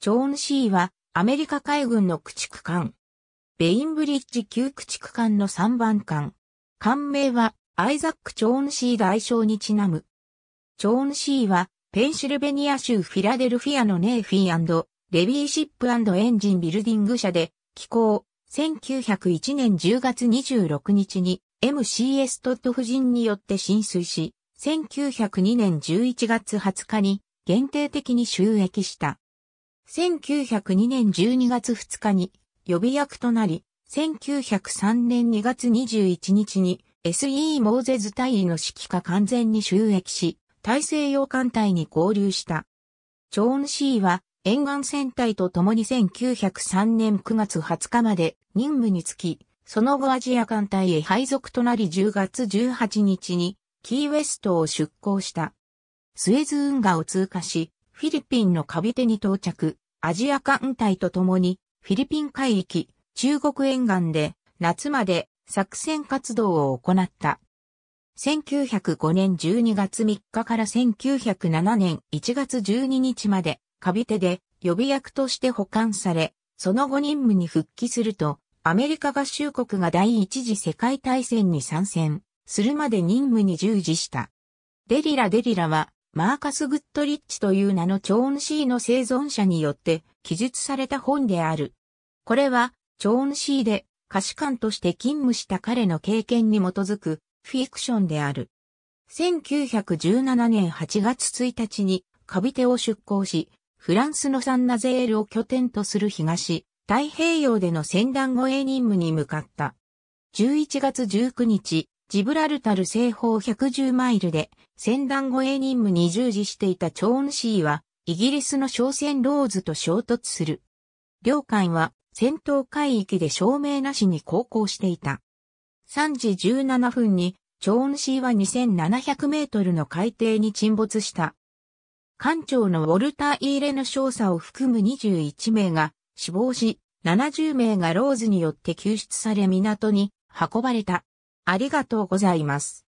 チョーン C はアメリカ海軍の駆逐艦。ベインブリッジ級駆逐艦の3番艦。艦名はアイザック・チョーン C 代償にちなむ。チョーン C はペンシルベニア州フィラデルフィアのネーフィーレビーシップエンジンビルディング社で寄港。1901年10月26日に MCS トット夫人によって浸水し、1902年11月20日に限定的に収益した。1902年12月2日に予備役となり、1903年2月21日に SE モーゼズ隊尉の指揮下完全に収益し、大西洋艦隊に合流した。チョーン C は沿岸戦隊と共に1903年9月20日まで任務につき、その後アジア艦隊へ配属となり10月18日にキーウェストを出港した。スエズ運河を通過し、フィリピンのカビテに到着、アジア艦隊と共に、フィリピン海域、中国沿岸で、夏まで作戦活動を行った。1905年12月3日から1907年1月12日まで、カビテで予備役として保管され、その後任務に復帰すると、アメリカ合衆国が第一次世界大戦に参戦するまで任務に従事した。デリラ・デリラはマーカス・グッドリッチという名の超音 C の生存者によって記述された本である。これは、超音 C で歌詞官として勤務した彼の経験に基づくフィクションである。1917年8月1日にカビテを出港し、フランスのサンナゼールを拠点とする東、太平洋での船団護衛任務に向かった。11月19日、ジブラルタル西方110マイルで、船団護衛任務に従事していたチョーンシーは、イギリスの商船ローズと衝突する。両艦は、戦闘海域で照明なしに航行していた。3時17分に、チョーンシーは2700メートルの海底に沈没した。艦長のウォルター・イーレの少佐を含む21名が死亡し、70名がローズによって救出され港に運ばれた。ありがとうございます。